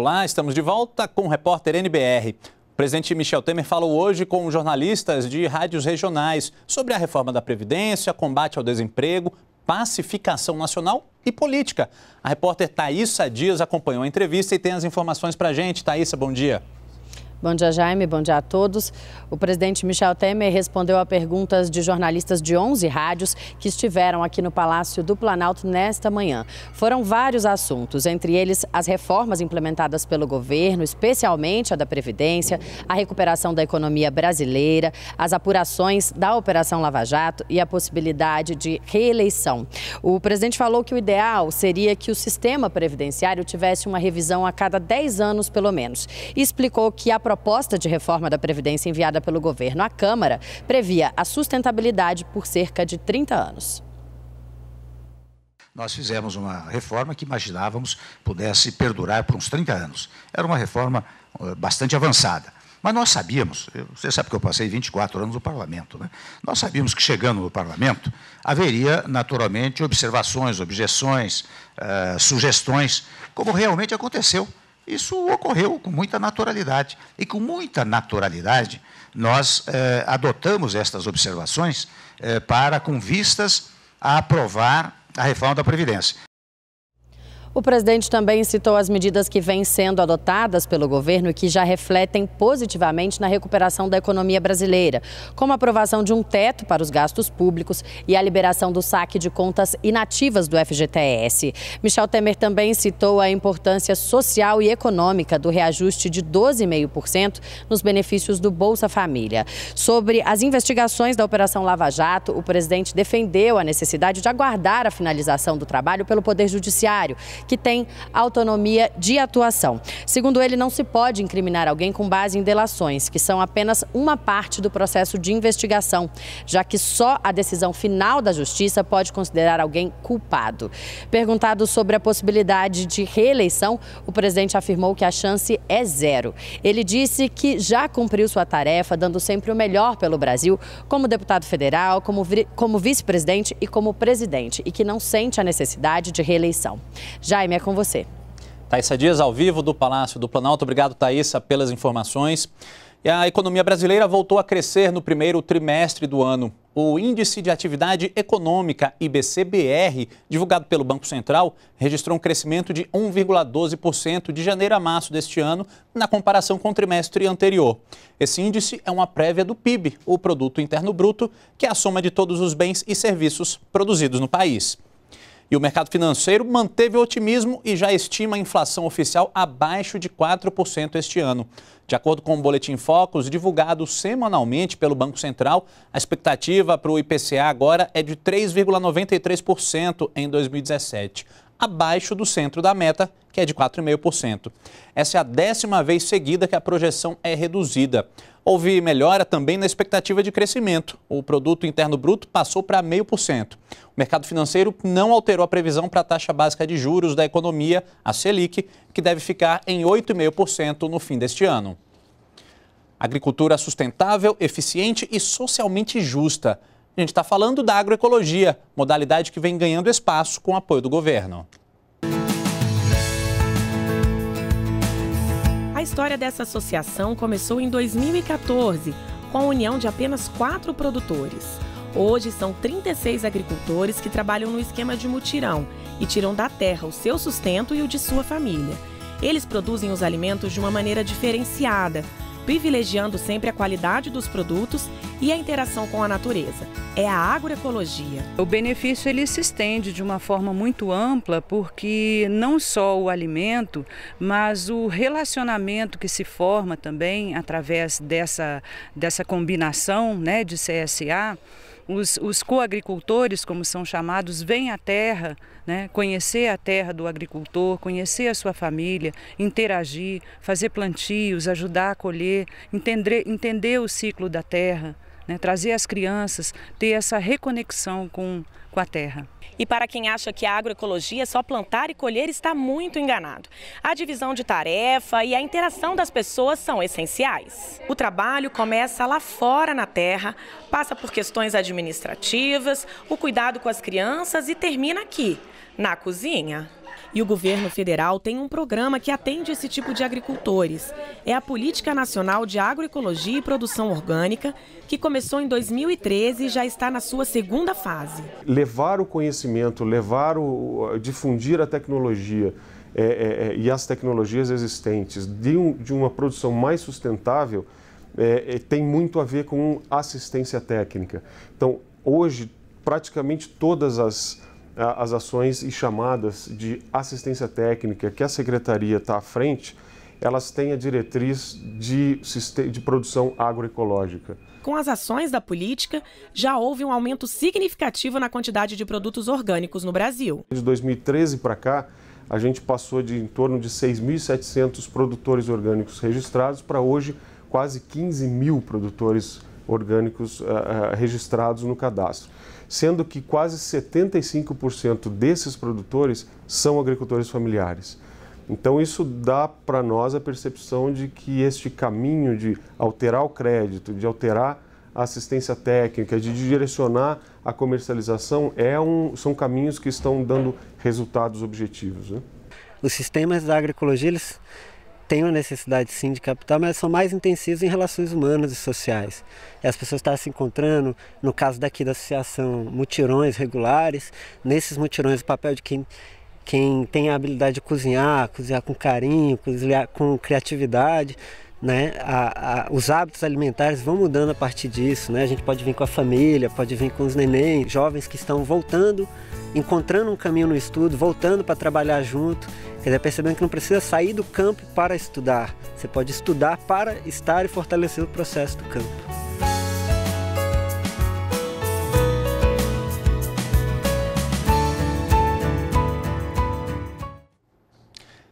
Olá, estamos de volta com o repórter NBR. O presidente Michel Temer falou hoje com jornalistas de rádios regionais sobre a reforma da Previdência, combate ao desemprego, pacificação nacional e política. A repórter Thaisa Dias acompanhou a entrevista e tem as informações para a gente. Thaisa, bom dia. Bom dia, Jaime. Bom dia a todos. O presidente Michel Temer respondeu a perguntas de jornalistas de 11 rádios que estiveram aqui no Palácio do Planalto nesta manhã. Foram vários assuntos, entre eles as reformas implementadas pelo governo, especialmente a da Previdência, a recuperação da economia brasileira, as apurações da Operação Lava Jato e a possibilidade de reeleição. O presidente falou que o ideal seria que o sistema previdenciário tivesse uma revisão a cada 10 anos, pelo menos. E explicou que a proposta de reforma da Previdência enviada pelo governo à Câmara previa a sustentabilidade por cerca de 30 anos nós fizemos uma reforma que imaginávamos pudesse perdurar por uns 30 anos. Era uma reforma eh, bastante avançada. Mas nós sabíamos, você sabe que eu passei 24 anos no parlamento, né? nós sabíamos que chegando no parlamento haveria naturalmente observações, objeções, eh, sugestões, como realmente aconteceu isso ocorreu com muita naturalidade. E com muita naturalidade, nós eh, adotamos estas observações eh, para, com vistas a aprovar a reforma da Previdência. O presidente também citou as medidas que vêm sendo adotadas pelo governo e que já refletem positivamente na recuperação da economia brasileira, como a aprovação de um teto para os gastos públicos e a liberação do saque de contas inativas do FGTS. Michel Temer também citou a importância social e econômica do reajuste de 12,5% nos benefícios do Bolsa Família. Sobre as investigações da Operação Lava Jato, o presidente defendeu a necessidade de aguardar a finalização do trabalho pelo Poder Judiciário que tem autonomia de atuação. Segundo ele, não se pode incriminar alguém com base em delações, que são apenas uma parte do processo de investigação, já que só a decisão final da justiça pode considerar alguém culpado. Perguntado sobre a possibilidade de reeleição, o presidente afirmou que a chance é zero. Ele disse que já cumpriu sua tarefa, dando sempre o melhor pelo Brasil, como deputado federal, como, vice-presidente e como presidente, e que não sente a necessidade de reeleição. Jaime, é com você. Thaisa Dias, ao vivo do Palácio do Planalto. Obrigado, Thaisa, pelas informações. E a economia brasileira voltou a crescer no primeiro trimestre do ano. O Índice de Atividade Econômica, IBCBR, divulgado pelo Banco Central, registrou um crescimento de 1,12% de janeiro a março deste ano, na comparação com o trimestre anterior. Esse índice é uma prévia do PIB, o Produto Interno Bruto, que é a soma de todos os bens e serviços produzidos no país. E o mercado financeiro manteve o otimismo e já estima a inflação oficial abaixo de 4% este ano. De acordo com o Boletim Focus, divulgado semanalmente pelo Banco Central, a expectativa para o IPCA agora é de 3,93% em 2017, abaixo do centro da meta que é de 4,5%. Essa é a décima vez seguida que a projeção é reduzida. Houve melhora também na expectativa de crescimento. O produto interno bruto passou para 0,5%. O mercado financeiro não alterou a previsão para a taxa básica de juros da economia, a Selic, que deve ficar em 8,5% no fim deste ano. Agricultura sustentável, eficiente e socialmente justa. A gente está falando da agroecologia, modalidade que vem ganhando espaço com o apoio do governo. A história dessa associação começou em 2014, com a união de apenas quatro produtores. Hoje são 36 agricultores que trabalham no esquema de mutirão e tiram da terra o seu sustento e o de sua família. Eles produzem os alimentos de uma maneira diferenciada, privilegiando sempre a qualidade dos produtos e a interação com a natureza. É a agroecologia. O benefício ele se estende de uma forma muito ampla, porque não só o alimento, mas o relacionamento que se forma também através dessa, dessa combinação né, de CSA. Os, os coagricultores, como são chamados, vêm à terra, né, conhecer a terra do agricultor, conhecer a sua família, interagir, fazer plantios, ajudar a colher, entender, entender o ciclo da terra, né, trazer as crianças, ter essa reconexão com com a terra. E para quem acha que a agroecologia é só plantar e colher, está muito enganado. A divisão de tarefa e a interação das pessoas são essenciais. O trabalho começa lá fora na terra, passa por questões administrativas, o cuidado com as crianças e termina aqui, na cozinha. E o governo federal tem um programa que atende esse tipo de agricultores. É a Política Nacional de Agroecologia e Produção Orgânica, que começou em 2013 e já está na sua segunda fase. Levar o conhecimento, levar o difundir a tecnologia é, é, é, e as tecnologias existentes de, um, de uma produção mais sustentável é, é tem muito a ver com assistência técnica. Então, hoje, praticamente todas as as ações e chamadas de assistência técnica que a secretaria está à frente, elas têm a diretriz de, de produção agroecológica. Com as ações da política, já houve um aumento significativo na quantidade de produtos orgânicos no Brasil. De 2013 para cá, a gente passou de em torno de 6.700 produtores orgânicos registrados para hoje quase 15 mil produtores orgânicos uh, registrados no cadastro sendo que quase 75% desses produtores são agricultores familiares. Então, isso dá para nós a percepção de que este caminho de alterar o crédito, de alterar a assistência técnica, de direcionar a comercialização, é um, são caminhos que estão dando resultados objetivos. Né? Os sistemas da agroecologia, eles tem uma necessidade sim de capital, mas são mais intensivos em relações humanas e sociais. E as pessoas estão tá se encontrando, no caso daqui da associação, mutirões regulares. Nesses mutirões, o papel de quem, quem tem a habilidade de cozinhar, cozinhar com carinho, cozinhar com criatividade. Né? A, a, os hábitos alimentares vão mudando a partir disso, né? A gente pode vir com a família, pode vir com os neném, jovens que estão voltando, encontrando um caminho no estudo, voltando para trabalhar junto Quer dizer, percebendo que não precisa sair do campo para estudar, você pode estudar para estar e fortalecer o processo do campo.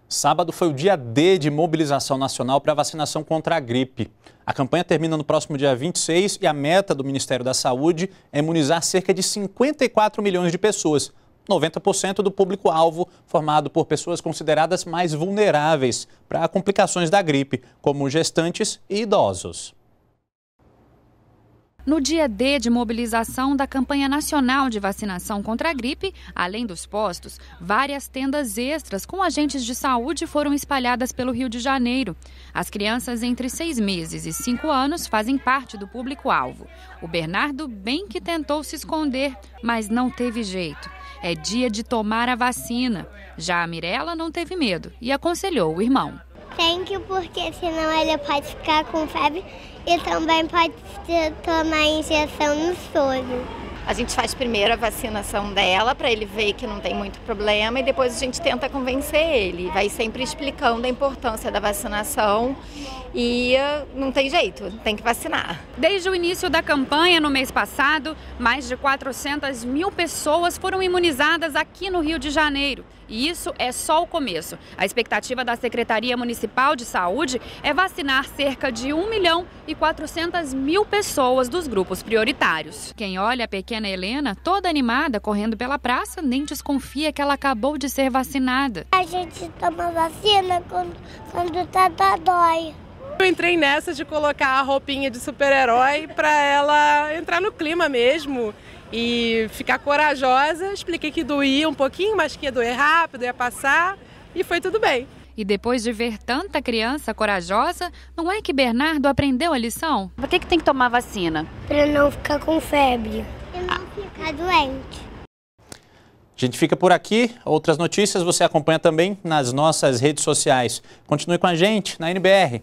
Sábado foi o dia D de mobilização nacional para vacinação contra a gripe. A campanha termina no próximo dia 26 e a meta do Ministério da Saúde é imunizar cerca de 54 milhões de pessoas, 90% do público-alvo formado por pessoas consideradas mais vulneráveis para complicações da gripe, como gestantes e idosos. No dia D de mobilização da campanha nacional de vacinação contra a gripe, além dos postos, várias tendas extras com agentes de saúde foram espalhadas pelo Rio de Janeiro. As crianças entre seis meses e cinco anos fazem parte do público-alvo. O Bernardo bem que tentou se esconder, mas não teve jeito. É dia de tomar a vacina. Já a Mirella não teve medo e aconselhou o irmão. Tem que, porque senão ele pode ficar com febre e também pode tomar injeção no soro. A gente faz primeiro a vacinação dela para ele ver que não tem muito problema e depois a gente tenta convencer ele. Vai sempre explicando a importância da vacinação e eh, não tem jeito, tem que vacinar. Desde o início da campanha, no mês passado, mais de 400 mil pessoas foram imunizadas aqui no Rio de Janeiro. E isso é só o começo. A expectativa da Secretaria Municipal de Saúde é vacinar cerca de 1 milhão e 400 mil pessoas dos grupos prioritários. Quem olha a pequena Helena, toda animada, correndo pela praça, nem desconfia que ela acabou de ser vacinada. A gente toma vacina quando, quando tá, tá dói. Eu entrei nessa de colocar a roupinha de super-herói para ela entrar no clima mesmo e ficar corajosa. Expliquei que doía um pouquinho, mas que ia doer rápido, ia passar e foi tudo bem. E depois de ver tanta criança corajosa, não é que Bernardo aprendeu a lição? Por que, que tem que tomar vacina? Para não ficar com febre. Para não ficar doente. A gente fica por aqui. Outras notícias você acompanha também nas nossas redes sociais. Continue com a gente na NBR